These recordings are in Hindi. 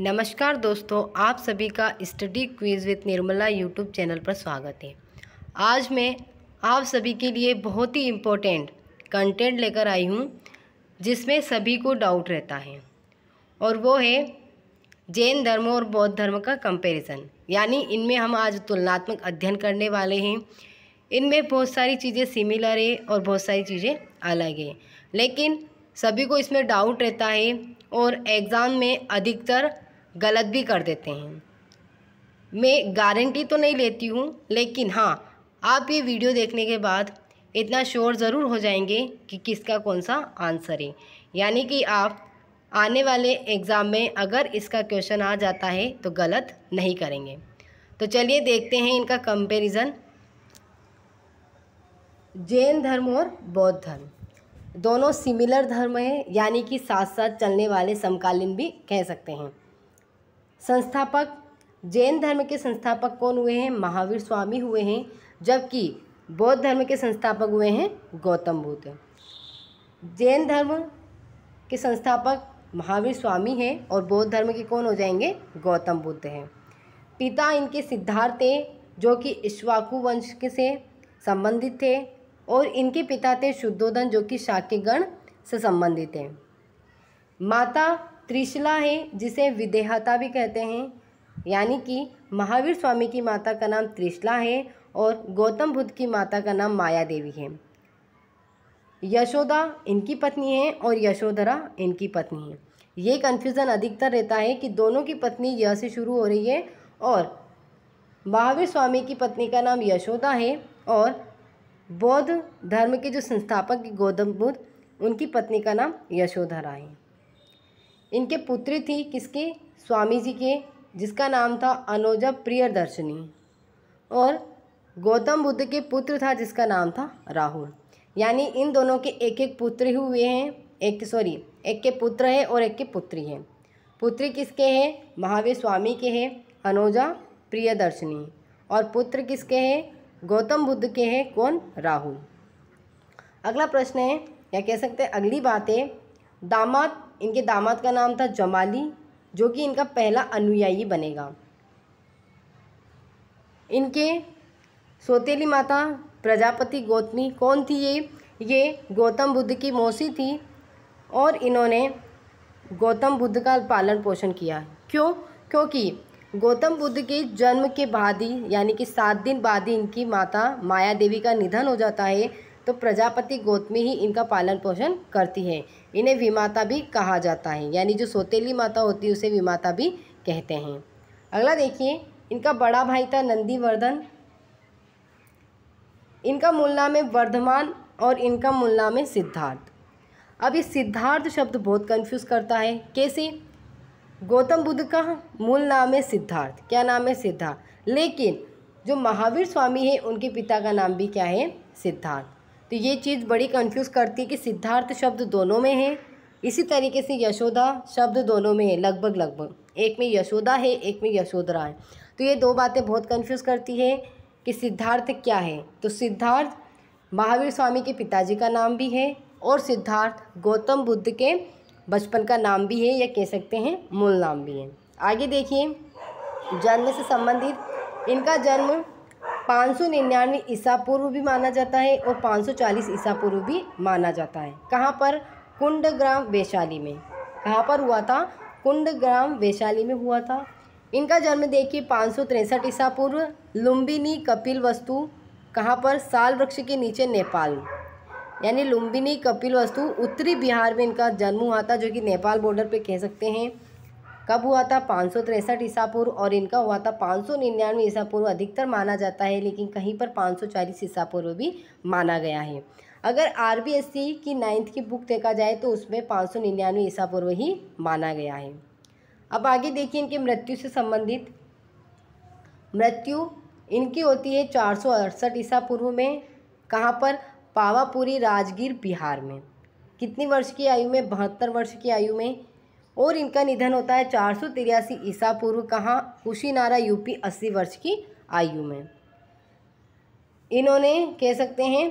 नमस्कार दोस्तों आप सभी का study quiz with Nirmala YouTube channel पर स्वागत है आज मैं आप सभी के लिए बहुत ही इम्पोर्टेंट कंटेंट लेकर आई हूँ जिसमें सभी को डाउट रहता है और वो है जैन धर्म और बौद्ध धर्म का कंपैरिजन यानी इनमें हम आज तुलनात्मक अध्ययन करने वाले हैं इनमें बहुत सारी चीज़ें सिमिलर है और बहुत सारी चीज़ें अलग है लेकिन सभी को इसमें डाउट रहता है और एग्ज़ाम में अधिकतर गलत भी कर देते हैं मैं गारंटी तो नहीं लेती हूँ लेकिन हाँ आप ये वीडियो देखने के बाद इतना श्योर ज़रूर हो जाएंगे कि किसका कौन सा आंसर है यानी कि आप आने वाले एग्ज़ाम में अगर इसका क्वेश्चन आ जाता है तो गलत नहीं करेंगे तो चलिए देखते हैं इनका कंपैरिजन जैन धर्म और बौद्ध धर्म दोनों सिमिलर धर्म हैं यानी कि साथ साथ चलने वाले समकालीन भी कह सकते हैं संस्थापक जैन धर्म के संस्थापक कौन हुए हैं महावीर स्वामी हुए हैं जबकि बौद्ध धर्म के संस्थापक हुए हैं गौतम बुद्ध जैन धर्म के संस्थापक महावीर स्वामी हैं और बौद्ध धर्म के कौन हो जाएंगे गौतम बुद्ध हैं पिता इनके सिद्धार्थ थे जो कि इश्वाकु वंश के से संबंधित थे और इनके पिता थे शुद्धोधन जो कि शाक्यगण से संबंधित हैं माता त्रिशला है जिसे विदेहता भी कहते हैं यानी कि महावीर स्वामी की माता का नाम त्रिशला है और गौतम बुद्ध की माता का नाम माया देवी है यशोदा इनकी पत्नी है और यशोधरा इनकी पत्नी है ये कन्फ्यूज़न अधिकतर रहता है कि दोनों की पत्नी यह से शुरू हो रही है और महावीर स्वामी की पत्नी का नाम यशोदा है और बौद्ध धर्म के जो संस्थापक गौतम बुद्ध उनकी पत्नी का नाम यशोधरा है इनके पुत्री थी किसके स्वामी जी के जिसका नाम था अनोजा प्रियदर्शनी और गौतम बुद्ध के पुत्र था जिसका नाम था राहुल यानी इन दोनों के एक एक पुत्र हुए हैं एक सॉरी एक के पुत्र है और एक के पुत्री हैं पुत्री किसके हैं महावीर स्वामी के हैं अनोजा प्रियदर्शनी और पुत्र किसके हैं गौतम बुद्ध के हैं कौन राहुल अगला प्रश्न है या कह सकते हैं अगली बात है दामाद इनके दामाद का नाम था जमाली जो कि इनका पहला अनुयायी बनेगा इनके सोतेली माता प्रजापति गौतमी कौन थी ये ये गौतम बुद्ध की मौसी थी और इन्होंने गौतम बुद्ध का पालन पोषण किया क्यों क्योंकि गौतम बुद्ध के जन्म के बाद ही यानी कि सात दिन बाद ही इनकी माता माया देवी का निधन हो जाता है तो प्रजापति गौतमी ही इनका पालन पोषण करती है इन्हें विमाता भी कहा जाता है यानी जो सोतेली माता होती है उसे विमाता भी कहते हैं अगला देखिए इनका बड़ा भाई था नंदीवर्धन इनका मूल नाम है वर्धमान और इनका मूल नाम है सिद्धार्थ अब ये सिद्धार्थ शब्द बहुत कंफ्यूज करता है कैसे गौतम बुद्ध का मूल नाम है सिद्धार्थ क्या नाम है सिद्धार्थ लेकिन जो महावीर स्वामी है उनके पिता का नाम भी क्या है सिद्धार्थ तो ये चीज़ बड़ी कंफ्यूज करती है कि सिद्धार्थ शब्द दोनों में है इसी तरीके से यशोदा शब्द दोनों में है लगभग लगभग एक में यशोदा है एक में यशोधरा है तो ये दो बातें बहुत कंफ्यूज करती है कि सिद्धार्थ क्या है तो सिद्धार्थ महावीर स्वामी के पिताजी का नाम भी है और सिद्धार्थ गौतम बुद्ध के बचपन का नाम भी है या कह सकते हैं मूल नाम भी है आगे देखिए जन्म से संबंधित इनका जन्म पाँच सौ निन्यानवे ईसा पूर्व भी माना जाता है और पाँच सौ चालीस ईसा पूर्व भी माना जाता है कहाँ पर कुंड ग्राम वैशाली में कहाँ पर हुआ था कुंड ग्राम वैशाली में हुआ था इनका जन्म देखिए पाँच सौ तिरसठ ईसा पूर्व लुम्बिनी कपिल वस्तु कहाँ पर साल वृक्ष के नीचे नेपाल यानी लुम्बिनी कपिल वस्तु उत्तरी बिहार में इनका जन्म हुआ था जो कि नेपाल बॉर्डर पे कह सकते हैं कब हुआ था पाँच सौ तिरसठ ईसा पूर्व और इनका हुआ था पाँच सौ निन्यानवे ईसा पूर्व अधिकतर माना जाता है लेकिन कहीं पर पाँच सौ चालीस ईसा पूर्व भी माना गया है अगर आर की नाइन्थ की बुक देखा जाए तो उसमें पाँच सौ निन्यानवे ईसा पूर्व ही माना गया है अब आगे देखिए इनकी मृत्यु से संबंधित मृत्यु इनकी होती है चार सौ अड़सठ ईसा पूर्व में कहाँ पर पावापुरी राजगीर बिहार में कितनी वर्ष की आयु में बहत्तर वर्ष की आयु में और इनका निधन होता है चार सौ तिरासी ईसा पूर्व कहाँ कुशीनारा यूपी अस्सी वर्ष की आयु में इन्होंने कह सकते हैं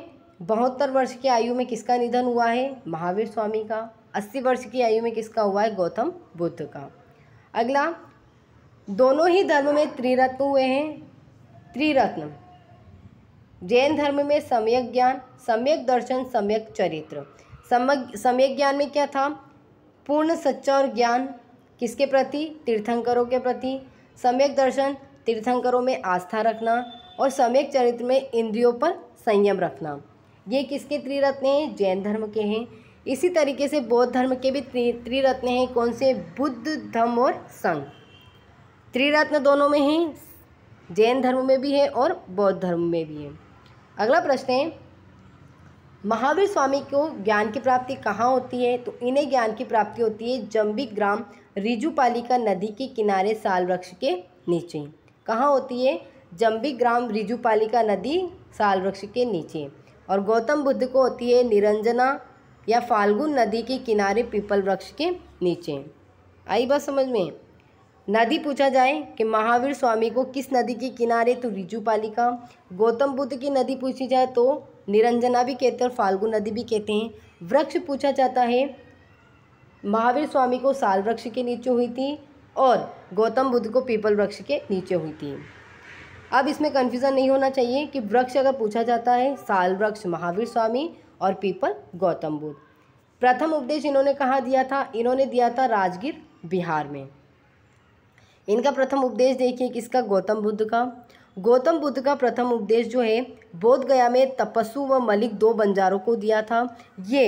बहत्तर वर्ष की आयु में किसका निधन हुआ है महावीर स्वामी का अस्सी वर्ष की आयु में किसका हुआ है गौतम बुद्ध का अगला दोनों ही धर्म में त्रिरत्न हुए हैं त्रिरत्न जैन धर्म में सम्यक ज्ञान सम्यक दर्शन सम्यक चरित्र सम्यक सम्यक ज्ञान में क्या था पूर्ण सच्चा और ज्ञान किसके प्रति तीर्थंकरों के प्रति सम्यक दर्शन तीर्थंकरों में आस्था रखना और सम्यक चरित्र में इंद्रियों पर संयम रखना ये किसके त्रिरत्न हैं जैन धर्म के हैं इसी तरीके से बौद्ध धर्म के भी त्रिरत्न हैं कौन से बुद्ध धम्म और संघ त्रिरत्न दोनों में हैं जैन धर्म में भी है और बौद्ध धर्म में भी है अगला प्रश्न है महावीर स्वामी को ज्ञान की प्राप्ति कहाँ होती है तो इन्हें ज्ञान की प्राप्ति होती है जम्बी ग्राम रिजुपालिका नदी के किनारे साल वृक्ष के नीचे कहाँ होती है जम्बी ग्राम रिजुपालिका नदी साल वृक्ष के नीचे और गौतम बुद्ध को होती है निरंजना या फाल्गुन नदी के किनारे पीपल वृक्ष के नीचे आई बात समझ में नदी पूछा जाए कि महावीर स्वामी को किस नदी के किनारे तो रिजुपालिका गौतम बुद्ध की नदी पूछी जाए तो निरंजना भी कहते हैं और फाल्गु नदी भी कहते हैं वृक्ष पूछा जाता है महावीर स्वामी को साल वृक्ष के नीचे हुई थी और गौतम बुद्ध को पीपल वृक्ष के नीचे हुई थी अब इसमें कन्फ्यूज़न नहीं होना चाहिए कि वृक्ष अगर पूछा जाता है साल वृक्ष महावीर स्वामी और पीपल गौतम बुद्ध प्रथम उपदेश इन्होंने कहाँ दिया था इन्होंने दिया था राजगीर बिहार में इनका प्रथम उपदेश देखिए किसका गौतम बुद्ध का गौतम बुद्ध का प्रथम उपदेश जो है बोधगया में तपस्व व मलिक दो बंजारों को दिया था ये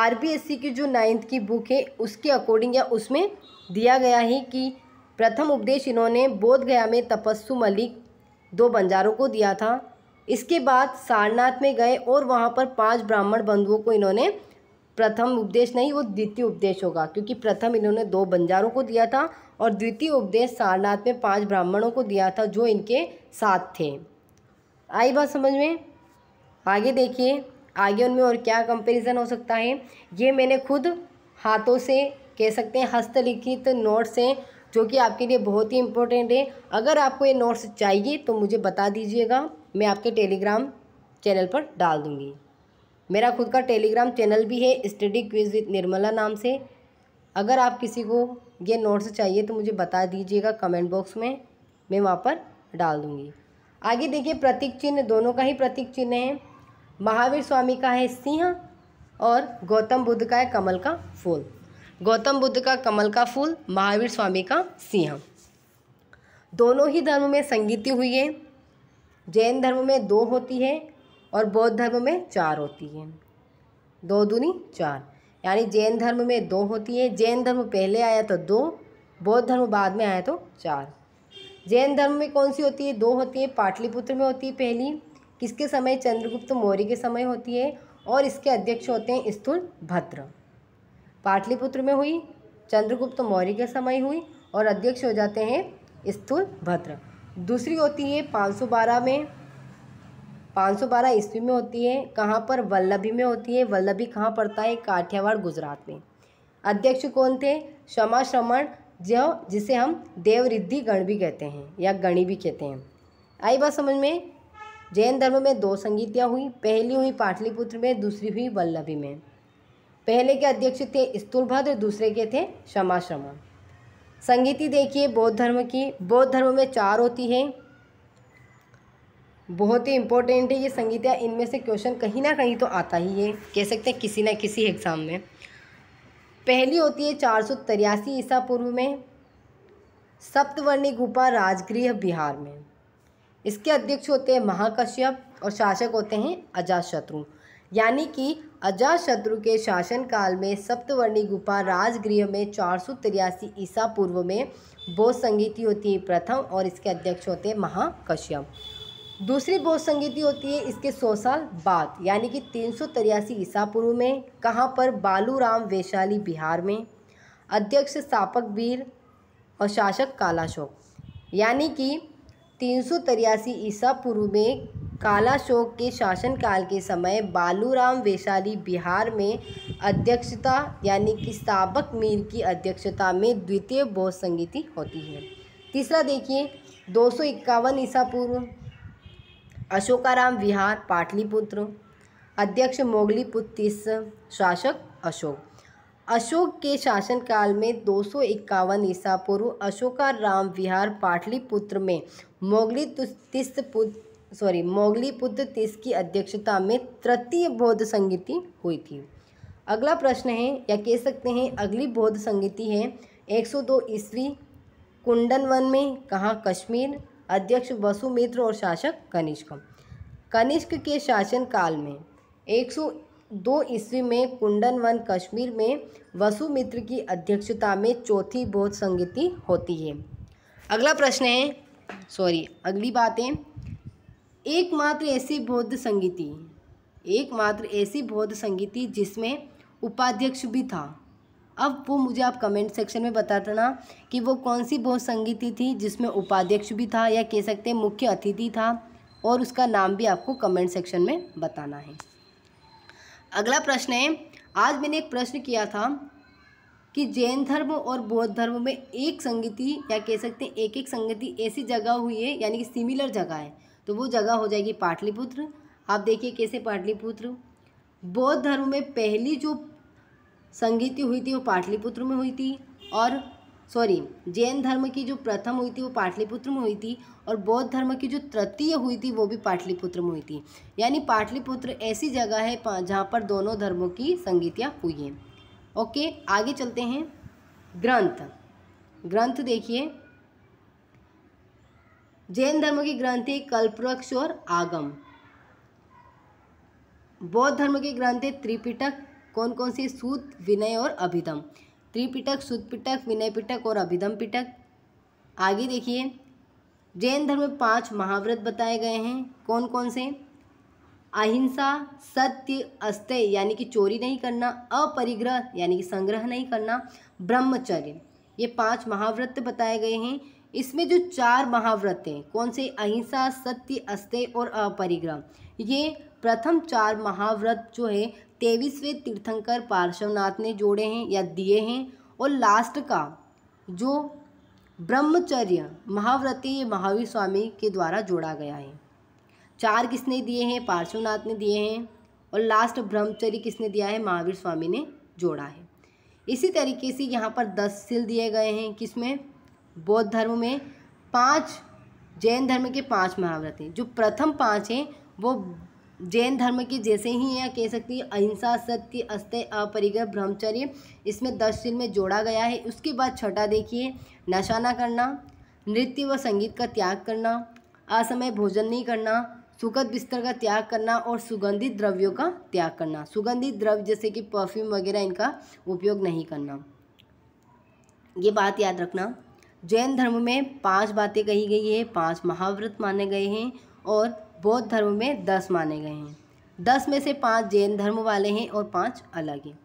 आर की जो नाइन्थ की बुक है उसके अकॉर्डिंग या उसमें दिया गया है कि प्रथम उपदेश इन्होंने बोधगया में तपस्व मलिक दो बंजारों को दिया था इसके बाद सारनाथ में गए और वहाँ पर पांच ब्राह्मण बंधुओं को इन्होंने प्रथम उपदेश नहीं वो द्वितीय उपदेश होगा क्योंकि प्रथम इन्होंने दो बंजारों को दिया था और द्वितीय उपदेश सारनाथ में पांच ब्राह्मणों को दिया था जो इनके साथ थे आई बात समझ में आगे देखिए आगे उनमें और क्या कंपैरिजन हो सकता है ये मैंने खुद हाथों से कह सकते हैं हस्तलिखित नोट्स हैं जो कि आपके लिए बहुत ही इम्पोर्टेंट है अगर आपको ये नोट्स चाहिए तो मुझे बता दीजिएगा मैं आपके टेलीग्राम चैनल पर डाल दूँगी मेरा खुद का टेलीग्राम चैनल भी है स्टडी क्विज विद निर्मला नाम से अगर आप किसी को ये नोट्स चाहिए तो मुझे बता दीजिएगा कमेंट बॉक्स में मैं वहाँ पर डाल दूँगी आगे देखिए प्रतीक चिन्ह दोनों का ही प्रतीक चिन्ह है महावीर स्वामी का है सिंह और गौतम बुद्ध का है कमल का फूल गौतम बुद्ध का कमल का फूल महावीर स्वामी का सिंह दोनों ही धर्म में संगीति हुई है जैन धर्म में दो होती है और बौद्ध धर्म में चार होती है दो दूनी चार यानी जैन धर्म में दो होती हैं जैन धर्म पहले आया तो दो बौद्ध धर्म बाद में आया तो चार जैन धर्म में कौन सी होती है दो होती है पाटलिपुत्र में होती है पहली किसके समय चंद्रगुप्त मौर्य के समय होती है और इसके अध्यक्ष होते हैं स्थूल भद्र पाटलिपुत्र में हुई चंद्रगुप्त मौर्य के समय हुई और अध्यक्ष हो जाते हैं स्थूल भद्र दूसरी होती है पाँच में 512 ईस्वी में होती है कहाँ पर वल्लभी में होती है वल्लभी कहाँ पड़ता है काठियावाड़ गुजरात में अध्यक्ष कौन थे क्षमा श्रमण जो जिसे हम देवरिद्धि गण भी कहते हैं या गणी भी कहते हैं आई बात समझ में जैन धर्म में दो संगीतियाँ हुई पहली हुई पाटलिपुत्र में दूसरी हुई वल्लभी में पहले के अध्यक्ष थे स्थूलभद्र दूसरे के थे क्षमा श्रमण संगीति देखिए बौद्ध धर्म की बौद्ध धर्म में चार होती है बहुत ही इंपॉर्टेंट है ये संगीता इनमें से क्वेश्चन कहीं ना कहीं तो आता ही है कह सकते हैं किसी ना किसी एग्ज़ाम में पहली होती है चार सौ तिरासी ईसा पूर्व में सप्तवर्णी गुफा राजगृह बिहार में इसके अध्यक्ष होते हैं महाकश्यप और शासक होते हैं अजातशत्रु यानी कि अजातशत्रु के शासनकाल में सप्तवर्णी गुफा राजगृह में चार सौ तिरासी ईसा पूर्व में बौद्ध संगीति होती है प्रथम और इसके अध्यक्ष होते हैं महाकश्यप दूसरी बौद्ध संगीति होती है इसके सौ साल बाद यानी कि तीन सौ तिरासी ईसा पूर्व में कहाँ पर बालूराम वैशाली बिहार में अध्यक्ष स्थापक वीर और शासक कालाशोक यानी कि तीन सौ तिरासी ईसा पूर्व में कालाशोक के शासनकाल के समय बालूराम वैशाली बिहार में अध्यक्षता यानी कि स्थापक मीर की अध्यक्षता में द्वितीय बौद्ध संगीति होती है तीसरा देखिए दो सौ इक्यावन ईसा पूर्व अशोकाराम विहार पाटलिपुत्र अध्यक्ष मोगलीपुत्तीस शासक अशोक अशोक के शासनकाल में दो सौ इक्यावन ईसा पूर्व अशोकाराम विहार पाटलिपुत्र में मोगली तिस्त सॉरी मोगली पुत्र तिस की अध्यक्षता में तृतीय बौद्ध संगीति हुई थी अगला प्रश्न है या कह सकते हैं अगली बौद्ध संगीति है 102 ईस्वी कुंडनवन में कहाँ कश्मीर अध्यक्ष वसुमित्र और शासक कनिष्क कनिष्क के शासनकाल में 102 ईस्वी में कुंडन वन कश्मीर में वसुमित्र की अध्यक्षता में चौथी बौद्ध संगति होती है अगला प्रश्न है सॉरी अगली बात है एकमात्र ऐसी बौद्ध संगीति एकमात्र ऐसी बौद्ध संगीति जिसमें उपाध्यक्ष भी था अब वो मुझे आप कमेंट सेक्शन में बता देना कि वो कौन सी बहुत संगीति थी जिसमें उपाध्यक्ष भी था या कह सकते हैं मुख्य अतिथि था और उसका नाम भी आपको कमेंट सेक्शन में बताना है अगला प्रश्न है आज मैंने एक प्रश्न किया था कि जैन धर्म और बौद्ध धर्म में एक संगति या कह सकते हैं एक एक संगति ऐसी जगह हुई है यानी कि सिमिलर जगह है तो वो जगह हो जाएगी पाटलिपुत्र आप देखिए कैसे पाटलिपुत्र बौद्ध धर्म में पहली जो संगीत हुई थी वो पाटलिपुत्र में हुई थी और सॉरी जैन धर्म की जो प्रथम हुई थी वो पाटलिपुत्र में हुई थी और बौद्ध धर्म की जो तृतीय हुई थी वो भी पाटलिपुत्र में हुई थी यानी पाटलिपुत्र ऐसी जगह है जहाँ पर दोनों धर्मों की संगीतियाँ हुई हैं ओके आगे चलते हैं ग्रंथ ग्रंथ देखिए जैन धर्म के ग्रंथ है कल्पवृक्ष और आगम बौद्ध धर्म के ग्रंथ है त्रिपिटक कौन कौन सी सूत विनय और अभिधम त्रिपिटक सूत पिटक विनय पिटक और अभिधम पिटक आगे देखिए जैन धर्म में पांच महाव्रत बताए गए हैं कौन कौन से अहिंसा सत्य अस्त्य यानी कि चोरी नहीं करना अपरिग्रह यानी कि संग्रह नहीं करना ब्रह्मचर्य ये पांच महाव्रत बताए गए हैं इसमें जो चार महाव्रत हैं कौन से अहिंसा सत्य अस्त्य और अपरिग्रह ये प्रथम चार महाव्रत जो है तेईसवें तीर्थंकर पार्श्वनाथ ने जोड़े हैं या दिए हैं और लास्ट का जो ब्रह्मचर्य महाव्रती ये महावीर स्वामी के द्वारा जोड़ा गया है चार किसने दिए हैं पार्श्वनाथ ने दिए हैं और लास्ट ब्रह्मचर्य किसने दिया है महावीर स्वामी ने जोड़ा है इसी तरीके से यहाँ पर दस सिल दिए गए हैं किसमें बौद्ध धर्म में पांच जैन धर्म के पांच महाव्रत हैं जो प्रथम पांच हैं वो जैन धर्म के जैसे ही यह कह सकती है अहिंसा सत्य अस्त्य अपरिग्रह ब्रह्मचर्य इसमें दस शील में जोड़ा गया है उसके बाद छठा देखिए नशा ना करना नृत्य व संगीत का त्याग करना असमय भोजन नहीं करना सुखद बिस्तर का त्याग करना और सुगंधित द्रव्यों का त्याग करना सुगंधित द्रव्य जैसे कि परफ्यूम वगैरह इनका उपयोग नहीं करना ये बात याद रखना जैन धर्म में पांच बातें कही गई है पांच महाव्रत माने गए हैं और बौद्ध धर्म में दस माने गए हैं दस में से पाँच जैन धर्म वाले हैं और पाँच अलग हैं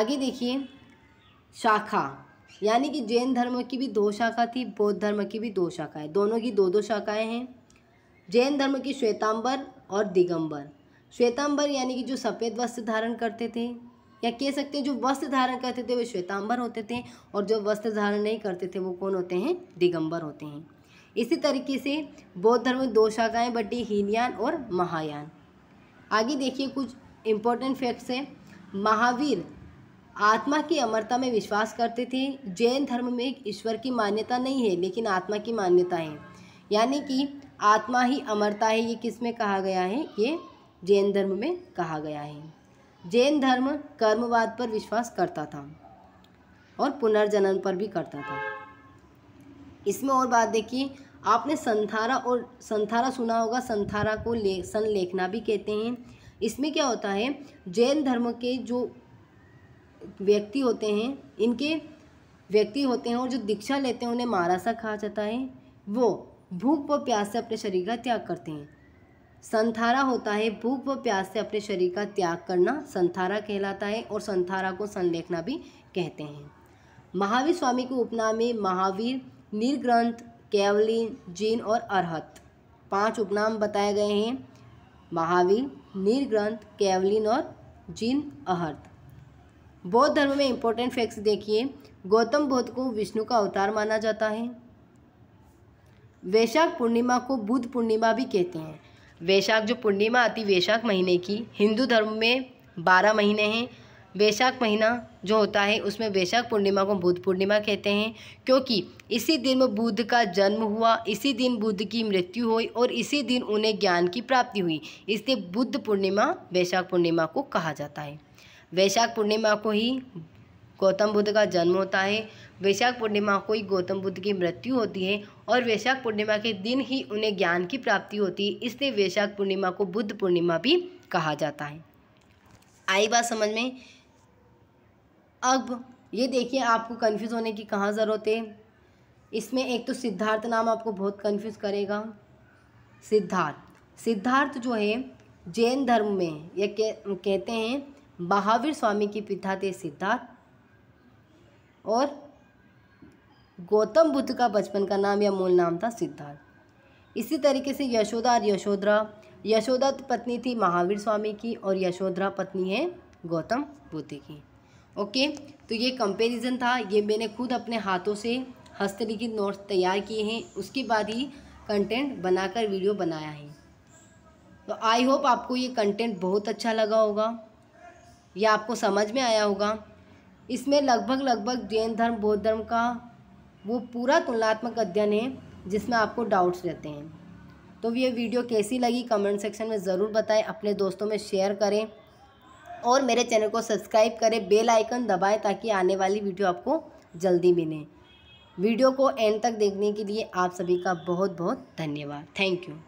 आगे देखिए शाखा यानी कि जैन धर्म की भी दो शाखा थी बौद्ध धर्म की भी दो शाखाएं दोनों की दो दो शाखाएं हैं जैन धर्म की श्वेतांबर और दिगंबर श्वेतांबर यानी कि जो सफ़ेद वस्त्र धारण करते थे या कह सकते हैं जो वस्त्र धारण करते थे वे श्वेतांबर होते थे और जो वस्त्र धारण नहीं करते थे वो कौन होते हैं दिगंबर होते हैं इसी तरीके से बौद्ध धर्म में दो शाखाएं बटी हीनयान और महायान आगे देखिए कुछ इम्पोर्टेंट फैक्ट्स हैं महावीर आत्मा की अमरता में विश्वास करते थे जैन धर्म में ईश्वर की मान्यता नहीं है लेकिन आत्मा की मान्यता है यानी कि आत्मा ही अमरता है ये किस में कहा गया है ये जैन धर्म में कहा गया है जैन धर्म कर्मवाद पर विश्वास करता था और पुनर्जनन पर भी करता था इसमें और बात देखिए आपने संथारा और संथारा सुना होगा संथारा को ले लेखना भी कहते हैं इसमें क्या होता है जैन धर्म के जो व्यक्ति होते हैं इनके व्यक्ति होते हैं और जो दीक्षा लेते हैं उन्हें मारासा कहा जाता है वो भूख व प्यास से अपने शरीर का त्याग करते हैं संथारा होता है भूख व प्यास से अपने शरीर का त्याग करना संथारा कहलाता है और संथारा को संलेखना भी कहते हैं महावीर स्वामी के उपनाम में महावीर निर्ग्रंथ कैवलिन जीन और अरहत पांच उपनाम बताए गए हैं महावीर निर्ग्रंथ कैवलिन और जीन अहर्त बौद्ध धर्म में इंपॉर्टेंट फैक्ट्स देखिए गौतम बुद्ध को विष्णु का अवतार माना जाता है वैशाख पूर्णिमा को बुद्ध पूर्णिमा भी कहते हैं वैशाख जो पूर्णिमा आती वैशाख महीने की हिंदू धर्म में बारह महीने हैं वैशाख महीना जो होता है उसमें वैशाख पूर्णिमा को बुद्ध पूर्णिमा कहते हैं क्योंकि इसी दिन में बुद्ध का जन्म हुआ इसी दिन बुद्ध की मृत्यु हुई और इसी दिन उन्हें ज्ञान की प्राप्ति हुई इसलिए बुद्ध पूर्णिमा वैशाख पूर्णिमा को कहा जाता है वैशाख पूर्णिमा को ही गौतम बुद्ध का जन्म होता है वैशाख पूर्णिमा को ही गौतम बुद्ध की मृत्यु होती है और वैशाख पूर्णिमा के दिन ही उन्हें ज्ञान की प्राप्ति होती है इसलिए वैशाख पूर्णिमा को बुद्ध पूर्णिमा भी कहा जाता है आई बात समझ में अब ये देखिए आपको कन्फ्यूज़ होने की कहाँ ज़रूरत है इसमें एक तो सिद्धार्थ नाम आपको बहुत कन्फ्यूज़ करेगा सिद्धार्थ सिद्धार्थ जो है जैन धर्म में यह कह, कहते हैं महावीर स्वामी के पिता थे सिद्धार्थ और गौतम बुद्ध का बचपन का नाम या मूल नाम था सिद्धार्थ इसी तरीके से यशोदा और यशोधरा यशोदा पत्नी थी महावीर स्वामी की और यशोधरा पत्नी है गौतम बुद्ध की ओके तो ये कंपैरिजन था ये मैंने खुद अपने हाथों से हस्तलिखित नोट्स तैयार किए हैं उसके बाद ही कंटेंट बनाकर वीडियो बनाया है तो आई होप आपको ये कंटेंट बहुत अच्छा लगा होगा या आपको समझ में आया होगा इसमें लगभग लगभग जैन धर्म बौद्ध धर्म का वो पूरा तुलनात्मक अध्ययन है जिसमें आपको डाउट्स रहते हैं तो ये वीडियो कैसी लगी कमेंट सेक्शन में ज़रूर बताएं अपने दोस्तों में शेयर करें और मेरे चैनल को सब्सक्राइब करें बेल आइकन दबाएं ताकि आने वाली वीडियो आपको जल्दी मिले वीडियो को एंड तक देखने के लिए आप सभी का बहुत बहुत धन्यवाद थैंक यू